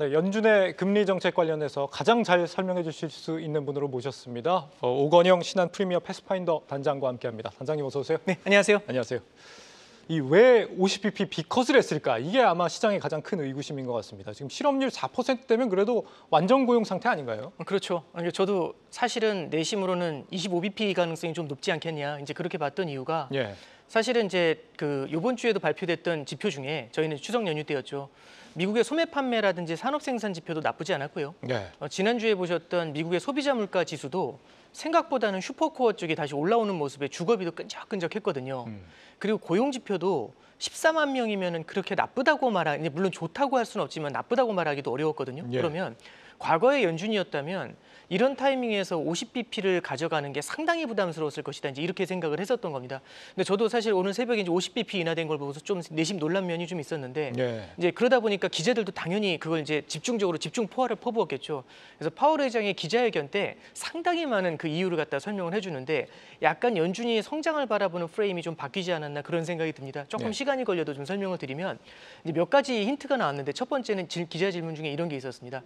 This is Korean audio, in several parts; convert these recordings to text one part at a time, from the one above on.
네, 연준의 금리 정책 관련해서 가장 잘 설명해 주실 수 있는 분으로 모셨습니다. 어, 오건영 신한 프리미어 패스파인더 단장과 함께합니다. 단장님 어서 오세요. 네, 안녕하세요. 안녕하세요. 이왜 50pp 비컷을 했을까? 이게 아마 시장의 가장 큰 의구심인 것 같습니다. 지금 실업률 4%대면 그래도 완전 고용 상태 아닌가요? 그렇죠. 아니, 저도 사실은 내심으로는 25bp 가능성이 좀 높지 않겠냐 이제 그렇게 봤던 이유가 예. 사실은 이제 그 이번 주에도 발표됐던 지표 중에 저희는 추석 연휴 때였죠. 미국의 소매 판매라든지 산업 생산 지표도 나쁘지 않았고요. 네. 어, 지난주에 보셨던 미국의 소비자 물가 지수도 생각보다는 슈퍼코어 쪽이 다시 올라오는 모습에 주거비도 끈적끈적했거든요. 음. 그리고 고용지표도 14만 명이면 그렇게 나쁘다고 말하, 물론 좋다고 할 수는 없지만 나쁘다고 말하기도 어려웠거든요. 예. 그러면 과거의 연준이었다면 이런 타이밍에서 50bp를 가져가는 게 상당히 부담스러웠을 것이다. 이제 이렇게 생각을 했었던 겁니다. 근데 저도 사실 오늘 새벽에 이제 50bp 인하된 걸 보고서 좀 내심 놀란 면이 좀 있었는데 네. 이제 그러다 보니까 기자들도 당연히 그걸 이제 집중적으로 집중 포화를 퍼부었겠죠. 그래서 파월 회장의 기자회견 때 상당히 많은 그 이유를 갖다 설명을 해주는데 약간 연준이 성장을 바라보는 프레임이 좀 바뀌지 않았나 그런 생각이 듭니다. 조금 네. 시간이 걸려도 좀 설명을 드리면 이제 몇 가지 힌트가 나왔는데 첫 번째는 기자 질문 중에 이런 게 있었습니다.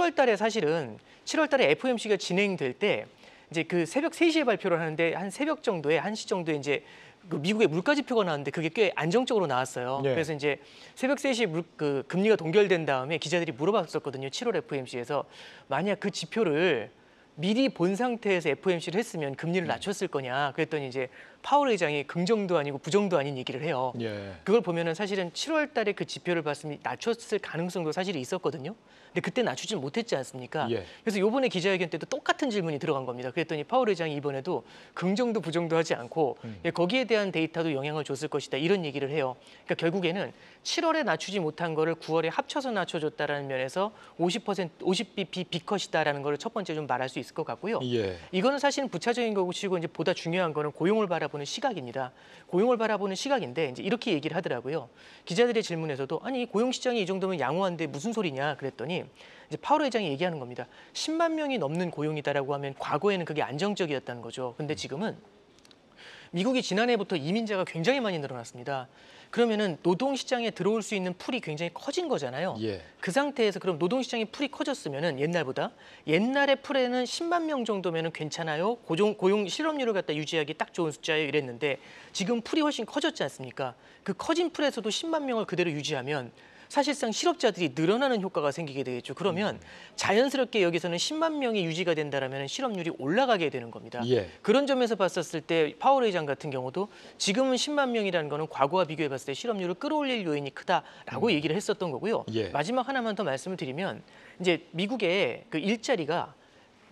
7월 달에 사실은 7월 달에 FOMC가 진행될 때 이제 그 새벽 3시에 발표를 하는데 한 새벽 정도에 1시 정도에 이제 그 미국의 물가 지표가 나왔는데 그게 꽤 안정적으로 나왔어요. 네. 그래서 이제 새벽 3시에 물, 그 금리가 동결된 다음에 기자들이 물어봤었거든요. 7월 FOMC에서 만약 그 지표를 미리 본 상태에서 FOMC를 했으면 금리를 낮췄을 거냐. 그랬더니 이제 파월 의장이 긍정도 아니고 부정도 아닌 얘기를 해요. 예. 그걸 보면은 사실은 7월 달에 그 지표를 봤으면 낮췄을 가능성도 사실 있었거든요. 근데 그때 낮추진 못했지 않습니까? 예. 그래서 요번에 기자회견 때도 똑같은 질문이 들어간 겁니다. 그랬더니 파월 의장이 이번에도 긍정도 부정도 하지 않고 음. 예, 거기에 대한 데이터도 영향을 줬을 것이다 이런 얘기를 해요. 그러니까 결국에는 7월에 낮추지 못한 거를 9월에 합쳐서 낮춰줬다라는 면에서 50% 50bp 비컷이다라는 거를 첫 번째 좀 말할 수 있을 것 같고요. 예. 이거는 사실은 부차적인 거고 치고 이제 보다 중요한 거는 고용을 바라 바라보는 시각입니다. 고용을 바라보는 시각인데 이제 이렇게 얘기를 하더라고요. 기자들의 질문에서도 아니 고용 시장이 이 정도면 양호한데 무슨 소리냐 그랬더니 이제 파월 회장이 얘기하는 겁니다. 10만 명이 넘는 고용이다라고 하면 과거에는 그게 안정적이었다는 거죠. 근데 지금은 미국이 지난해부터 이민자가 굉장히 많이 늘어났습니다. 그러면은 노동시장에 들어올 수 있는 풀이 굉장히 커진 거잖아요. 예. 그 상태에서 그럼 노동시장의 풀이 커졌으면은 옛날보다 옛날의 풀에는 10만 명 정도면은 괜찮아요. 고용, 고용 실업률을 갖다 유지하기 딱 좋은 숫자예요. 이랬는데 지금 풀이 훨씬 커졌지 않습니까? 그 커진 풀에서도 10만 명을 그대로 유지하면 사실상 실업자들이 늘어나는 효과가 생기게 되겠죠. 그러면 음. 자연스럽게 여기서는 10만 명이 유지가 된다라면 실업률이 올라가게 되는 겁니다. 예. 그런 점에서 봤었을 때 파월 의장 같은 경우도 지금은 10만 명이라는 거는 과거와 비교해 봤을 때 실업률을 끌어올릴 요인이 크다라고 음. 얘기를 했었던 거고요. 예. 마지막 하나만 더 말씀을 드리면 이제 미국의 그 일자리가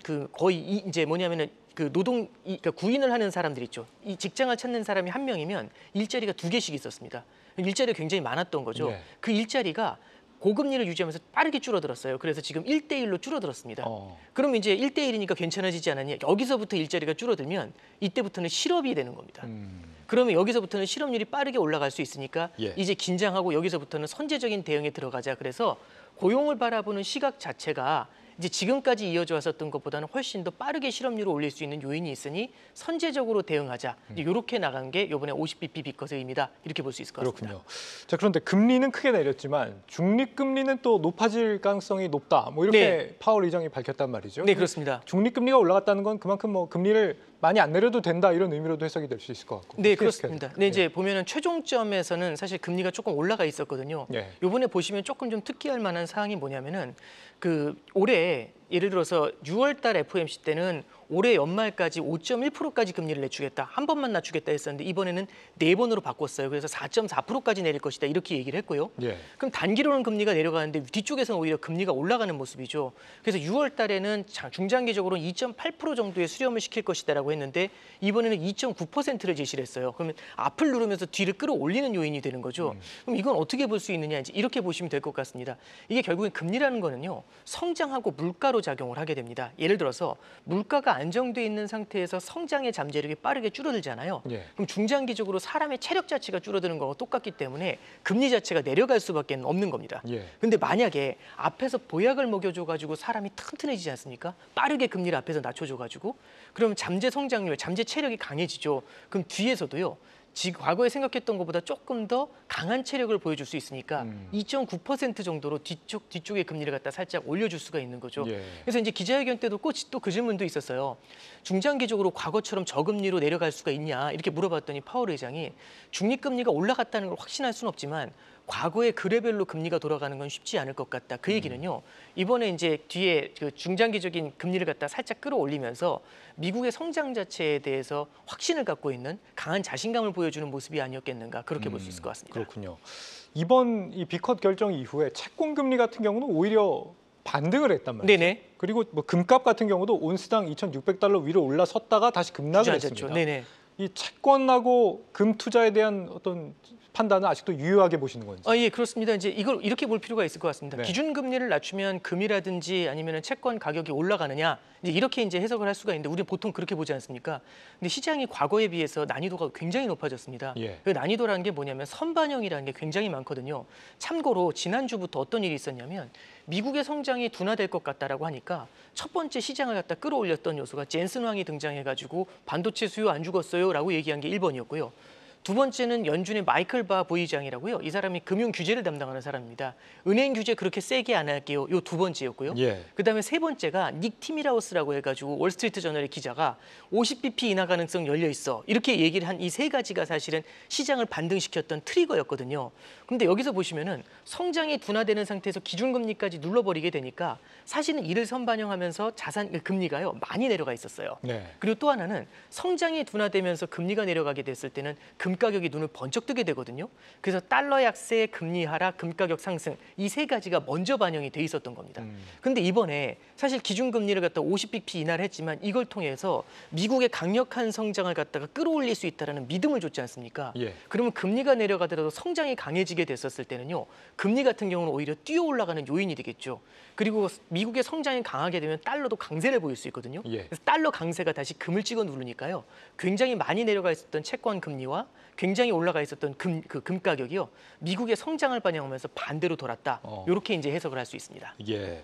그 거의 이, 제 뭐냐면은 그 노동 그러니까 구인을 하는 사람들 있죠. 이 직장을 찾는 사람이 한 명이면 일자리가 두 개씩 있었습니다. 일자리가 굉장히 많았던 거죠. 네. 그 일자리가 고금리를 유지하면서 빠르게 줄어들었어요. 그래서 지금 1대1로 줄어들었습니다. 어. 그럼 이제 1대1이니까 괜찮아지지 않았냐 여기서부터 일자리가 줄어들면 이때부터는 실업이 되는 겁니다. 음. 그러면 여기서부터는 실업률이 빠르게 올라갈 수 있으니까 예. 이제 긴장하고 여기서부터는 선제적인 대응에 들어가자. 그래서 고용을 바라보는 시각 자체가 이제 지금까지 이어져 왔었던 것보다는 훨씬 더 빠르게 실업률을 올릴 수 있는 요인이 있으니 선제적으로 대응하자. 음. 이렇게 나간 게 이번에 50bp 비커세입니다. 이렇게 볼 수 있을 것 같습니다. 그렇군요. 자 그런데 금리는 크게 내렸지만 중립 금리는 또 높아질 가능성이 높다. 뭐 이렇게 네. 파월 의장이 밝혔단 말이죠. 네 그렇습니다. 중립 금리가 올라갔다는 건 그만큼 뭐 금리를 많이 안 내려도 된다 이런 의미로도 해석이 될 수 있을 것 같고. 네 그렇습니다. 네 이제 보면은 최종점에서는 사실 금리가 조금 올라가 있었거든요. 네. 이번에 보시면 조금 좀 특기할 만한 사항이 뭐냐면은 그 올해 예를 들어서 6월달 FOMC 때는 올해 연말까지 5.1%까지 금리를 내주겠다. 한 번만 낮추겠다 했었는데 이번에는 네 번으로 바꿨어요. 그래서 4.4%까지 내릴 것이다. 이렇게 얘기를 했고요. 예. 그럼 단기로는 금리가 내려가는데 뒤쪽에서는 오히려 금리가 올라가는 모습이죠. 그래서 6월 달에는 중장기적으로는 2.8% 정도의 수렴을 시킬 것이다라고 했는데 이번에는 2.9%를 제시를 했어요. 그러면 앞을 누르면서 뒤를 끌어올리는 요인이 되는 거죠. 음. 그럼 이건 어떻게 볼 수 있느냐 이제 이렇게 보시면 될 것 같습니다. 이게 결국엔 금리라는 거는요. 성장하고 물가로 작용을 하게 됩니다. 예를 들어서 물가가 안정돼 있는 상태에서 성장의 잠재력이 빠르게 줄어들잖아요. 예. 그럼 중장기적으로 사람의 체력 자체가 줄어드는 거와 똑같기 때문에 금리 자체가 내려갈 수밖에 없는 겁니다. 예. 근데 만약에 앞에서 보약을 먹여줘 가지고 사람이 튼튼해지지 않습니까? 빠르게 금리를 앞에서 낮춰줘 가지고 그러면 잠재 성장률, 잠재 체력이 강해지죠. 그럼 뒤에서도요. 지, 금 과거에 생각했던 것보다 조금 더 강한 체력을 보여줄 수 있으니까 음. 2.9% 정도로 뒤쪽 뒤쪽의 금리를 갖다 살짝 올려줄 수가 있는 거죠. 예. 그래서 이제 기자회견 때도 꼭또그 질문도 있었어요. 중장기적으로 과거처럼 저금리로 내려갈 수가 있냐 이렇게 물어봤더니 파월 의장이 중립금리가 올라갔다는 걸 확신할 수는 없지만 과거의 그래벨로 금리가 돌아가는 건 쉽지 않을 것 같다. 그 얘기는요. 이번에 이제 뒤에 그 중장기적인 금리를 갖다 살짝 끌어올리면서 미국의 성장 자체에 대해서 확신을 갖고 있는 강한 자신감을 보여주는 모습이 아니었겠는가 그렇게 음, 볼수 있을 것 같습니다. 그렇군요. 이번 이 비컷 결정 이후에 채권 금리 같은 경우는 오히려 반등을 했단 말이죠. 네네. 그리고 뭐 금값 같은 경우도 온스당 2,600달러 위로 올라섰다가 다시 급락을 주죠 했습니다. 네네. 이 채권하고 금 투자에 대한 어떤 판단은 아직도 유효하게 보시는 건지. 아, 예, 그렇습니다. 이제 이걸 이렇게 볼 필요가 있을 것 같습니다. 네. 기준 금리를 낮추면 금이라든지 아니면 채권 가격이 올라가느냐 이제 이렇게 이제 해석을 할 수가 있는데 우리는 보통 그렇게 보지 않습니까? 근데 시장이 과거에 비해서 난이도가 굉장히 높아졌습니다. 예. 그 난이도라는 게 뭐냐면 선반영이라는 게 굉장히 많거든요. 참고로 지난주부터 어떤 일이 있었냐면 미국의 성장이 둔화될 것 같다라고 하니까 첫 번째 시장을 갖다 끌어올렸던 요소가 젠슨 왕이 등장해가지고 반도체 수요 안 죽었어요라고 얘기한 게 1번이었고요. 두 번째는 연준의 마이클 바 부의장이라고요. 이 사람이 금융 규제를 담당하는 사람입니다. 은행 규제 그렇게 세게 안 할게요. 요 두 번째였고요. 예. 그다음에 세 번째가 닉 티미라우스라고 해가지고 월스트리트 저널의 기자가 50bp 인하 가능성 열려 있어 이렇게 얘기를 한 이 세 가지가 사실은 시장을 반등시켰던 트리거였거든요. 근데 여기서 보시면은 성장이 둔화되는 상태에서 기준금리까지 눌러버리게 되니까 사실은 이를 선반영하면서 자산 그 금리가요 많이 내려가 있었어요. 네. 그리고 또 하나는 성장이 둔화되면서 금리가 내려가게 됐을 때는 금 금가격이 눈을 번쩍 뜨게 되거든요. 그래서 달러 약세, 금리 하락, 금가격 상승 이 세 가지가 먼저 반영이 돼 있었던 겁니다. 음. 근데 이번에 사실 기준금리를 갖다 50bp 인하를 했지만 이걸 통해서 미국의 강력한 성장을 갖다가 끌어올릴 수 있다는 믿음을 줬지 않습니까? 예. 그러면 금리가 내려가더라도 성장이 강해지게 됐었을 때는요. 금리 같은 경우는 오히려 뛰어 올라가는 요인이 되겠죠. 그리고 미국의 성장이 강하게 되면 달러도 강세를 보일 수 있거든요. 예. 그래서 달러 강세가 다시 금을 찍어 누르니까요. 굉장히 많이 내려가 있었던 채권 금리와 굉장히 올라가 있었던 금, 그 금 가격이요. 미국의 성장을 반영하면서 반대로 돌았다. 어. 이렇게 이제 해석을 할 수 있습니다. 예.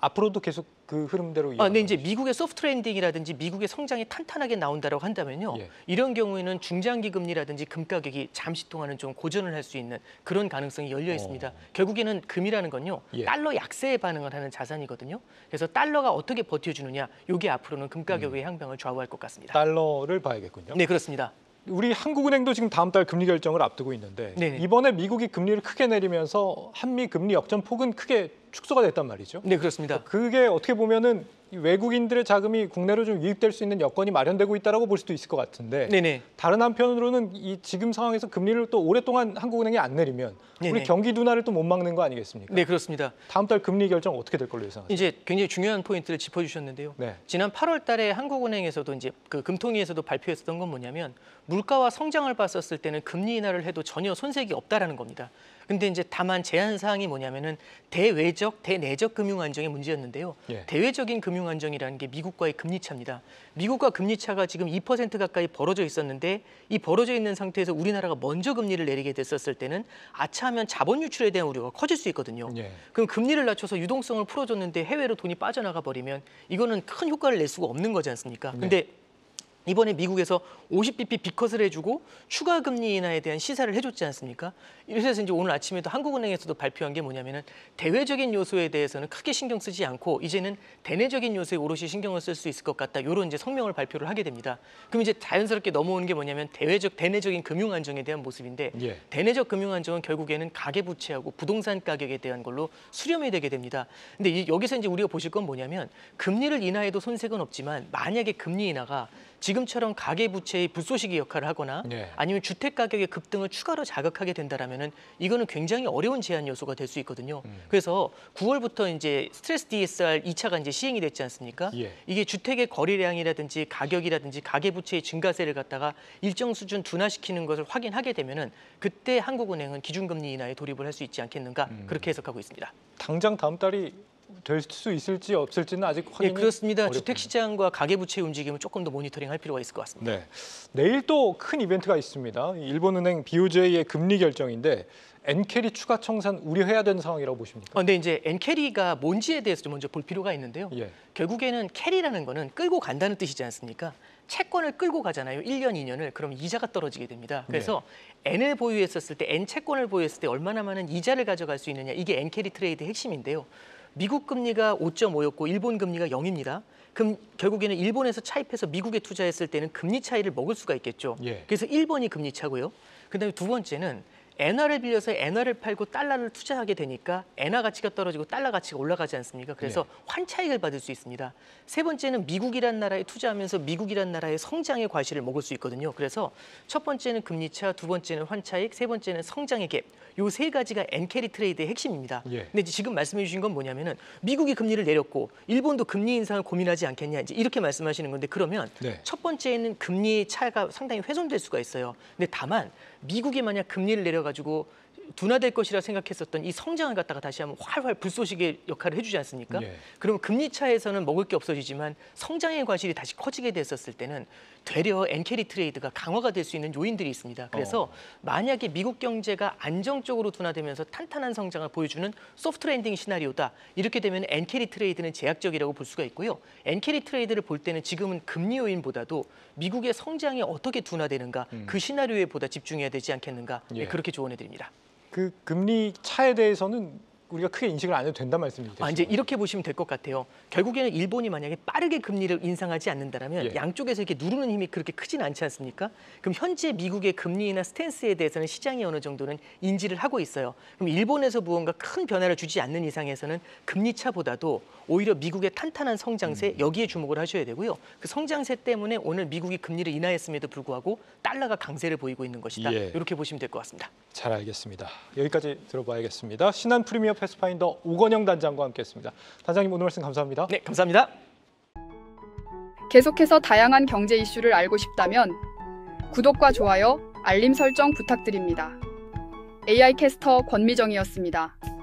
앞으로도 계속 그 흐름대로 아, 네, 이제 미국의 소프트 랜딩이라든지 미국의 성장이 탄탄하게 나온다라고 한다면요. 예. 이런 경우에는 중장기 금리라든지 금 가격이 잠시 동안은 좀 고전을 할 수 있는 그런 가능성이 열려 있습니다. 어. 결국에는 금이라는 건요. 예. 달러 약세에 반응을 하는 자산이거든요. 그래서 달러가 어떻게 버텨 주느냐. 이게 앞으로는 금 가격의 음. 향방을 좌우할 것 같습니다. 달러를 봐야겠군요. 네, 그렇습니다. 우리 한국은행도 지금 다음 달 금리 결정을 앞두고 있는데 네네. 이번에 미국이 금리를 크게 내리면서 한미 금리 역전 폭은 크게 축소가 됐단 말이죠. 네, 그렇습니다. 어, 그게 어떻게 보면은 외국인들의 자금이 국내로 좀 유입될 수 있는 여건이 마련되고 있다라고 볼 수도 있을 것 같은데 네네. 다른 한편으로는 이 지금 상황에서 금리를 또 오랫동안 한국은행이 안 내리면 네네. 우리 경기 둔화를 또 못 막는 거 아니겠습니까? 네, 그렇습니다. 다음 달 금리 결정 어떻게 될 걸로 예상하세요? 이제 굉장히 중요한 포인트를 짚어 주셨는데요. 네. 지난 8월 달에 한국은행에서도 이제 그 금통위에서도 발표했었던 건 뭐냐면 물가와 성장을 봤었을 때는 금리 인하를 해도 전혀 손색이 없다라는 겁니다. 근데 이제 다만 제한 사항이 뭐냐면은 대외적 대내적 금융 안정의 문제였는데요. 예. 대외적인 금융 안정이라는 게 미국과의 금리 차입니다. 미국과 금리 차가 지금 2% 가까이 벌어져 있었는데 이 벌어져 있는 상태에서 우리나라가 먼저 금리를 내리게 됐었을 때는 아차하면 자본 유출에 대한 우려가 커질 수 있거든요. 예. 그럼 금리를 낮춰서 유동성을 풀어줬는데 해외로 돈이 빠져나가 버리면 이거는 큰 효과를 낼 수가 없는 거지 않습니까? 네. 근데 네. 이번에 미국에서 50bp 비컷을 해주고 추가 금리 인하에 대한 시사를 해줬지 않습니까? 이래서 이제 오늘 아침에도 한국은행에서도 발표한 게 뭐냐면은 대외적인 요소에 대해서는 크게 신경 쓰지 않고 이제는 대내적인 요소에 오롯이 신경을 쓸 수 있을 것 같다. 이런 이제 성명을 발표를 하게 됩니다. 그럼 이제 자연스럽게 넘어오는 게 뭐냐면 대외적 대내적인 금융 안정에 대한 모습인데 예. 대내적 금융 안정은 결국에는 가계 부채하고 부동산 가격에 대한 걸로 수렴이 되게 됩니다. 근데 여기서 이제 우리가 보실 건 뭐냐면 금리를 인하해도 손색은 없지만 만약에 금리 인하가 지금처럼 가계 부채의 불쏘시기 역할을 하거나 네. 아니면 주택 가격의 급등을 추가로 자극하게 된다라면은 이거는 굉장히 어려운 제한 요소가 될 수 있거든요. 음. 그래서 9월부터 이제 스트레스 DSR 2차가 이제 시행이 됐지 않습니까? 예. 이게 주택의 거래량이라든지 가격이라든지 가계 부채의 증가세를 갖다가 일정 수준 둔화시키는 것을 확인하게 되면은 그때 한국은행은 기준금리 인하에 돌입을 할 수 있지 않겠는가 음. 그렇게 해석하고 있습니다. 당장 다음 달이 될수 있을지 없을지는 아직 예, 확인이 예, 그렇습니다. 주택시장과 가계부채 움직임을 조금 더 모니터링할 필요가 있을 것 같습니다. 네. 내일 또 큰 이벤트가 있습니다. 일본은행 BOJ의 금리 결정인데 엔캐리 추가 청산 우려해야 되는 상황이라고 보십니까? 그런데 어, 이제 엔캐리가 뭔지에 대해서 좀 먼저 볼 필요가 있는데요. 예. 결국에는 캐리라는 거는 끌고 간다는 뜻이지 않습니까? 채권을 끌고 가잖아요. 1년, 2년을. 그럼 이자가 떨어지게 됩니다. 네. 그래서 N을 보유했을 때, N채권을 보유했을 때 얼마나 많은 이자를 가져갈 수 있느냐. 이게 N캐리 트레이드 핵심인데요. 미국 금리가 5.5였고 일본 금리가 0입니다. 그럼 결국에는 일본에서 차입해서 미국에 투자했을 때는 금리 차이를 먹을 수가 있겠죠. 예. 그래서 1번이 금리 차고요. 그다음에 두 번째는 엔화를 빌려서 엔화를 팔고 달러를 투자하게 되니까 엔화 가치가 떨어지고 달러 가치가 올라가지 않습니까? 그래서 네. 환차익을 받을 수 있습니다. 세 번째는 미국이란 나라에 투자하면서 미국이란 나라의 성장의 과실을 먹을 수 있거든요. 그래서 첫 번째는 금리차, 두 번째는 환차익, 세 번째는 성장의 갭. 요세 가지가 엔캐리 트레이드의 핵심입니다. 예. 근데 지금 말씀해 주신 건 뭐냐면은 미국이 금리를 내렸고 일본도 금리 인상을 고민하지 않겠냐 이제 이렇게 말씀하시는 건데 그러면 네. 첫 번째는 금리의 차가 상당히 훼손될 수가 있어요. 근데 다만 미국이 만약 금리를 내려가 가지고 둔화될 것이라 생각했었던 이 성장을 갖다가 다시 한번 활활 불쏘시개 역할을 해주지 않습니까? 예. 그러면 금리 차에서는 먹을 게 없어지지만 성장의 관실이 다시 커지게 됐었을 때는 되려 엔캐리 트레이드가 강화가 될 수 있는 요인들이 있습니다. 그래서 어. 만약에 미국 경제가 안정적으로 둔화되면서 탄탄한 성장을 보여주는 소프트 랜딩 시나리오다. 이렇게 되면 엔캐리 트레이드는 제약적이라고 볼 수가 있고요. 엔캐리 트레이드를 볼 때는 지금은 금리 요인보다도 미국의 성장이 어떻게 둔화되는가 음. 그 시나리오에 보다 집중해야 되지 않겠는가 예. 예. 그렇게 조언해드립니다. 그 금리 차에 대해서는 우리가 크게 인식을 안 해도 된다 말씀이죠. 시 아, 이제 이렇게 보시면 될 것 같아요. 결국에는 일본이 만약에 빠르게 금리를 인상하지 않는다면 예. 양쪽에서 이렇게 누르는 힘이 그렇게 크진 않지 않습니까? 그럼 현재 미국의 금리나 스탠스에 대해서는 시장이 어느 정도는 인지를 하고 있어요. 그럼 일본에서 무언가 큰 변화를 주지 않는 이상에서는 금리 차보다도 오히려 미국의 탄탄한 성장세 음. 여기에 주목을 하셔야 되고요. 그 성장세 때문에 오늘 미국이 금리를 인하했음에도 불구하고 달러가 강세를 보이고 있는 것이다. 예. 이렇게 보시면 될 것 같습니다. 잘 알겠습니다. 여기까지 들어봐야겠습니다. 신한 프리미엄 패스파인더 오건영 단장과 함께했습니다. 단장님 오늘 말씀 감사합니다. 네, 감사합니다. 계속해서 다양한 경제 이슈를 알고 싶다면 구독과 좋아요, 알림 설정 부탁드립니다. AI 캐스터 권미정이었습니다.